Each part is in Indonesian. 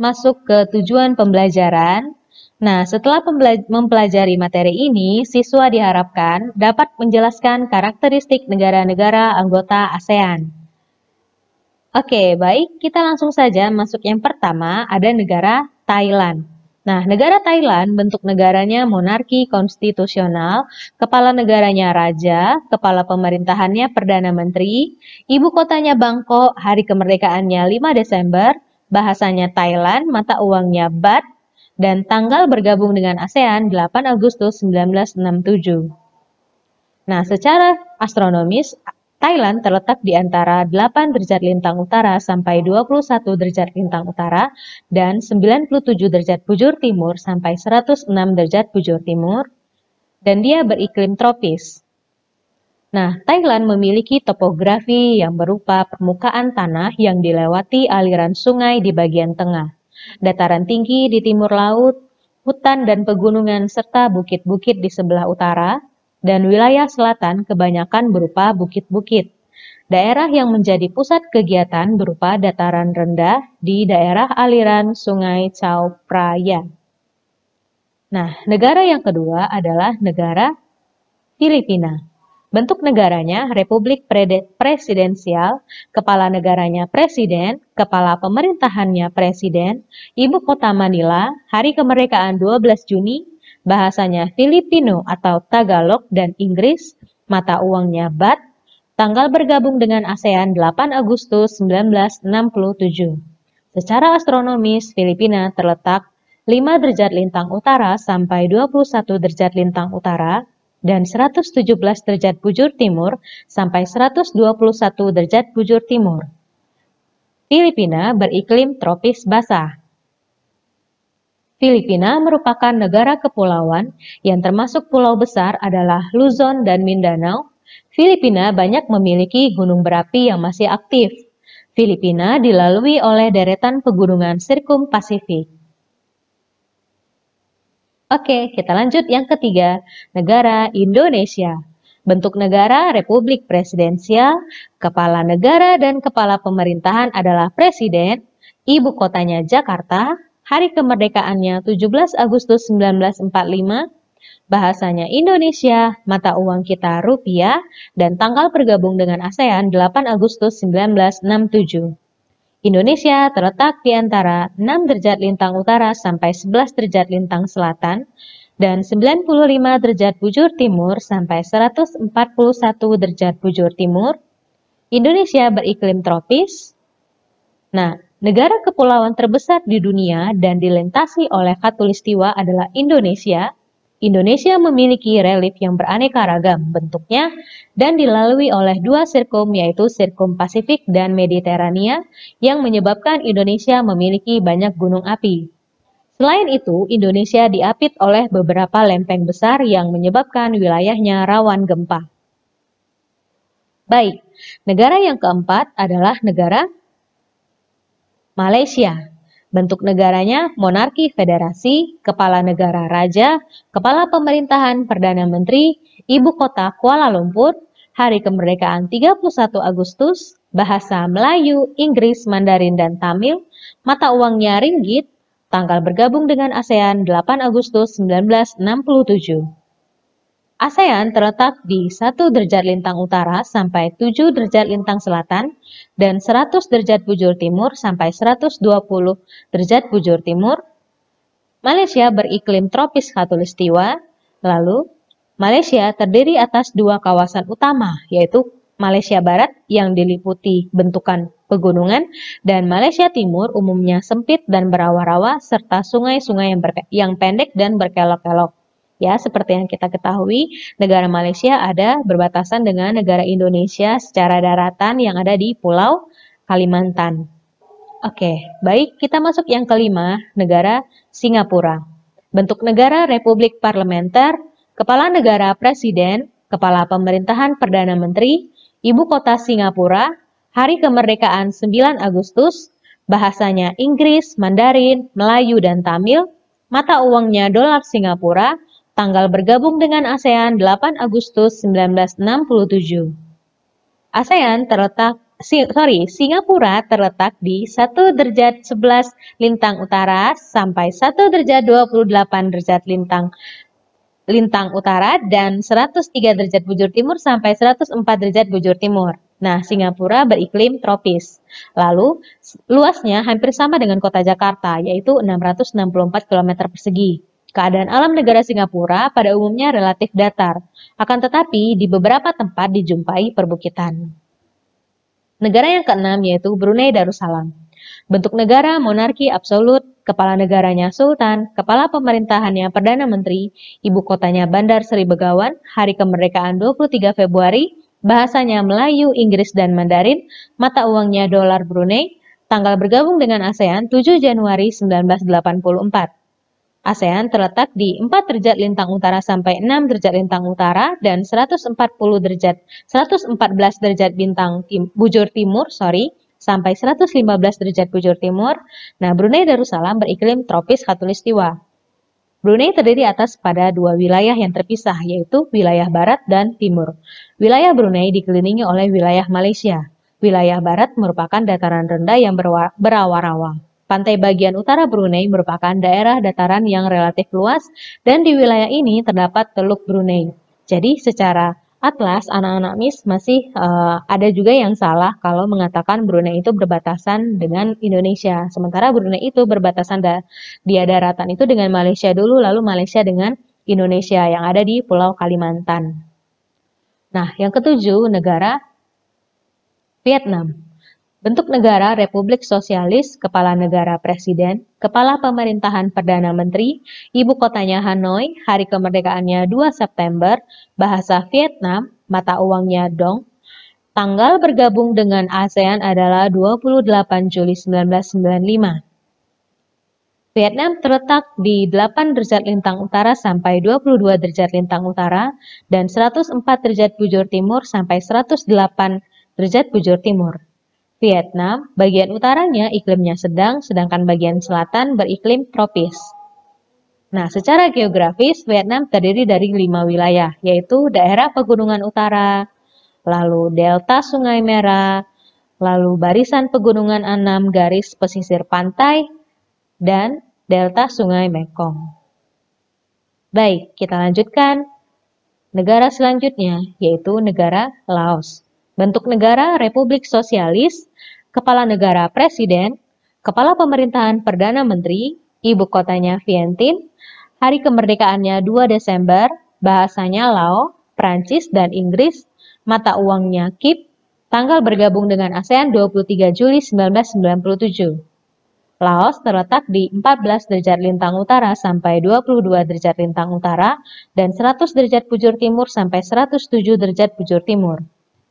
masuk ke tujuan pembelajaran. Nah, setelah mempelajari materi ini, siswa diharapkan dapat menjelaskan karakteristik negara-negara anggota ASEAN. Oke, baik, kita langsung saja masuk yang pertama, ada negara Thailand. Nah, negara Thailand bentuk negaranya monarki konstitusional, kepala negaranya raja, kepala pemerintahannya perdana menteri, ibu kotanya Bangkok, hari kemerdekaannya 5 Desember, bahasanya Thailand, mata uangnya BAT, dan tanggal bergabung dengan ASEAN 8 Agustus 1967. Nah, secara astronomis, Thailand terletak di antara 8 derajat lintang utara sampai 21 derajat lintang utara dan 97 derajat bujur timur sampai 106 derajat bujur timur, dan dia beriklim tropis. Nah, Thailand memiliki topografi yang berupa permukaan tanah yang dilewati aliran sungai di bagian tengah, dataran tinggi di timur laut, hutan dan pegunungan serta bukit-bukit di sebelah utara, dan wilayah selatan kebanyakan berupa bukit-bukit. Daerah yang menjadi pusat kegiatan berupa dataran rendah di daerah aliran sungai Chao Phraya. Nah, negara yang kedua adalah negara Filipina. Bentuk negaranya republik presidensial, kepala negaranya presiden, kepala pemerintahannya presiden, ibu kota Manila, hari kemerdekaan 12 Juni, bahasanya Filipino atau Tagalog dan Inggris, mata uangnya BAT, tanggal bergabung dengan ASEAN 8 Agustus 1967. Secara astronomis, Filipina terletak 5 derajat lintang utara sampai 21 derajat lintang utara dan 117 derajat bujur timur sampai 121 derajat bujur timur. Filipina beriklim tropis basah. Filipina merupakan negara kepulauan yang termasuk pulau besar adalah Luzon dan Mindanao. Filipina banyak memiliki gunung berapi yang masih aktif. Filipina dilalui oleh deretan pegunungan Sirkum Pasifik. Oke, kita lanjut yang ketiga, negara Indonesia. Bentuk negara republik presidensial, kepala negara dan kepala pemerintahan adalah presiden, ibu kotanya Jakarta, hari kemerdekaannya 17 Agustus 1945, bahasanya Indonesia, mata uang kita rupiah, dan tanggal bergabung dengan ASEAN 8 Agustus 1967. Indonesia terletak di antara 6 derajat lintang utara sampai 11 derajat lintang selatan dan 95 derajat bujur timur sampai 141 derajat bujur timur. Indonesia beriklim tropis. Nah, negara kepulauan terbesar di dunia dan dilintasi oleh khatulistiwa adalah Indonesia Indonesia memiliki relief yang beraneka ragam bentuknya dan dilalui oleh dua sirkum yaitu sirkum Pasifik dan Mediterania yang menyebabkan Indonesia memiliki banyak gunung api. Selain itu, Indonesia diapit oleh beberapa lempeng besar yang menyebabkan wilayahnya rawan gempa. Baik, negara yang keempat adalah negara Malaysia. Bentuk negaranya monarki federasi, kepala negara raja, kepala pemerintahan perdana menteri, ibu kota Kuala Lumpur, hari kemerdekaan 31 Agustus, bahasa Melayu, Inggris, Mandarin, dan Tamil, mata uangnya ringgit, tanggal bergabung dengan ASEAN 8 Agustus 1967. ASEAN terletak di 1 derajat lintang utara sampai 7 derajat lintang selatan dan 100 derajat bujur timur sampai 120 derajat bujur timur. Malaysia beriklim tropis khatulistiwa. Lalu, Malaysia terdiri atas dua kawasan utama, yaitu Malaysia Barat yang diliputi bentukan pegunungan dan Malaysia Timur umumnya sempit dan berawa-rawa serta sungai-sungai yang, yang pendek dan berkelok-kelok. Ya, seperti yang kita ketahui, negara Malaysia ada berbatasan dengan negara Indonesia secara daratan yang ada di Pulau Kalimantan. Oke, baik, kita masuk yang kelima, negara Singapura. Bentuk negara republik parlementer, kepala negara presiden, kepala pemerintahan perdana menteri, ibu kota Singapura, hari kemerdekaan 9 Agustus, bahasanya Inggris, Mandarin, Melayu, dan Tamil, mata uangnya dolar Singapura, tanggal bergabung dengan ASEAN 8 Agustus 1967. ASEAN terletak sorry, Singapura terletak di 1 derajat 11 lintang utara sampai 1 derajat 28 derajat lintang lintang utara dan 103 derajat bujur timur sampai 104 derajat bujur timur. Nah, Singapura beriklim tropis. Lalu, luasnya hampir sama dengan kota Jakarta, yaitu 664 km persegi. Keadaan alam negara Singapura pada umumnya relatif datar, akan tetapi di beberapa tempat dijumpai perbukitan. Negara yang keenam yaitu Brunei Darussalam. Bentuk negara monarki absolut, kepala negaranya sultan, kepala pemerintahannya perdana menteri, ibu kotanya Bandar Seri Begawan, hari kemerdekaan 23 Februari, bahasanya Melayu, Inggris, dan Mandarin, mata uangnya dolar Brunei, tanggal bergabung dengan ASEAN 7 Januari 1984. ASEAN terletak di 4 derajat lintang utara sampai 6 derajat lintang utara dan 140 derajat 114 derajat bintang tim, bujur timur, sorry, sampai 115 derajat bujur timur. Nah, Brunei Darussalam beriklim tropis khatulistiwa. Brunei terdiri atas pada dua wilayah yang terpisah, yaitu wilayah barat dan timur. Wilayah Brunei dikelilingi oleh wilayah Malaysia. Wilayah barat merupakan dataran rendah yang berawar awang Pantai bagian utara Brunei merupakan daerah dataran yang relatif luas dan di wilayah ini terdapat Teluk Brunei. Jadi secara atlas anak-anak MIS masih uh, ada juga yang salah kalau mengatakan Brunei itu berbatasan dengan Indonesia. Sementara Brunei itu berbatasan da dia daratan itu dengan Malaysia dulu lalu Malaysia dengan Indonesia yang ada di Pulau Kalimantan. Nah, yang ketujuh negara Vietnam. Bentuk negara Republik Sosialis, kepala negara presiden, kepala pemerintahan perdana menteri, ibu kotanya Hanoi, hari kemerdekaannya 2 September, bahasa Vietnam, mata uangnya dong. Tanggal bergabung dengan ASEAN adalah 28 Juli 1995. Vietnam terletak di 8 derajat lintang utara sampai 22 derajat lintang utara dan 104 derajat bujur timur sampai 108 derajat bujur timur. Vietnam, bagian utaranya iklimnya sedang, sedangkan bagian selatan beriklim tropis. Nah, secara geografis, Vietnam terdiri dari lima wilayah, yaitu daerah pegunungan utara, lalu delta Sungai Merah, lalu barisan pegunungan enam garis pesisir pantai, dan delta Sungai Mekong. Baik, kita lanjutkan. Negara selanjutnya yaitu negara Laos bentuk negara Republik Sosialis, kepala negara presiden, kepala pemerintahan perdana menteri, ibu kotanya Vientin, hari kemerdekaannya 2 Desember, bahasanya Lao, Prancis dan Inggris, mata uangnya KIP, tanggal bergabung dengan ASEAN 23 Juli 1997. Laos terletak di 14 derajat lintang utara sampai 22 derajat lintang utara dan 100 derajat bujur timur sampai 107 derajat bujur timur.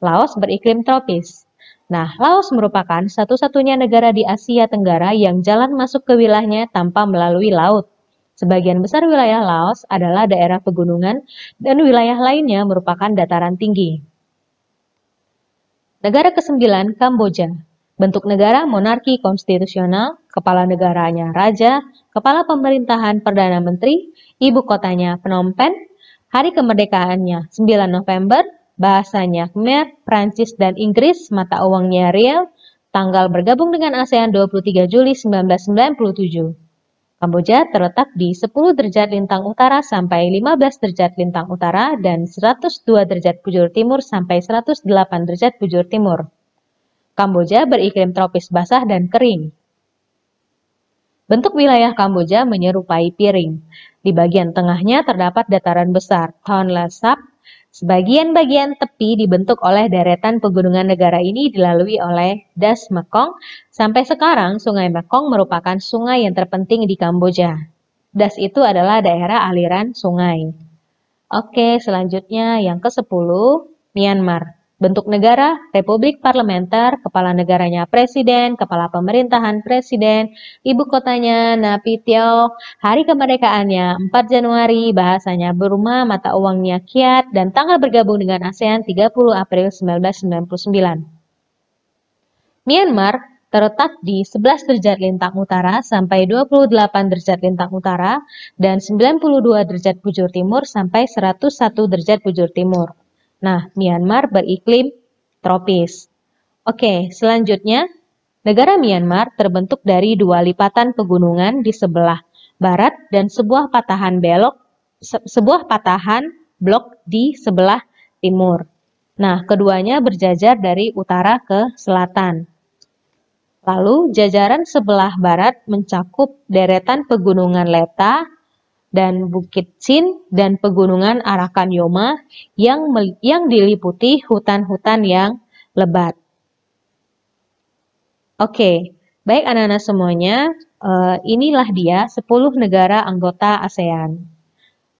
Laos beriklim tropis. Nah, Laos merupakan satu-satunya negara di Asia Tenggara yang jalan masuk ke wilayahnya tanpa melalui laut. Sebagian besar wilayah Laos adalah daerah pegunungan dan wilayah lainnya merupakan dataran tinggi. Negara ke-9, Kamboja. Bentuk negara monarki konstitusional, kepala negaranya raja, kepala pemerintahan perdana menteri, ibu kotanya Phnom Penh, hari kemerdekaannya 9 November, bahasanya Khmer, Prancis, dan Inggris, mata uangnya Riel, tanggal bergabung dengan ASEAN 23 Juli 1997. Kamboja terletak di 10 derajat lintang utara sampai 15 derajat lintang utara dan 102 derajat bujur timur sampai 108 derajat bujur timur. Kamboja beriklim tropis basah dan kering. Bentuk wilayah Kamboja menyerupai piring. Di bagian tengahnya terdapat dataran besar, Tonle Sap, Sebagian-bagian tepi dibentuk oleh deretan pegunungan negara ini dilalui oleh Das Mekong. Sampai sekarang, Sungai Mekong merupakan sungai yang terpenting di Kamboja. Das itu adalah daerah aliran sungai. Oke, selanjutnya yang ke-10, Myanmar. Bentuk negara, republik parlementer, kepala negaranya presiden, kepala pemerintahan presiden, ibu kotanya Naypyidaw, hari kemerdekaannya 4 Januari, bahasanya Burma, mata uangnya Kiat, dan tanggal bergabung dengan ASEAN 30 April 1999. Myanmar terletak di 11 derajat lintang utara sampai 28 derajat lintang utara dan 92 derajat bujur timur sampai 101 derajat bujur timur. Nah, Myanmar beriklim tropis. Oke, selanjutnya negara Myanmar terbentuk dari dua lipatan pegunungan di sebelah barat dan sebuah patahan belok se sebuah patahan blok di sebelah timur. Nah, keduanya berjajar dari utara ke selatan. Lalu, jajaran sebelah barat mencakup deretan pegunungan Leta, dan Bukit Sin dan pegunungan Arakan Yoma yang yang diliputi hutan-hutan yang lebat. Oke, okay, baik anak-anak semuanya, uh, inilah dia 10 negara anggota ASEAN.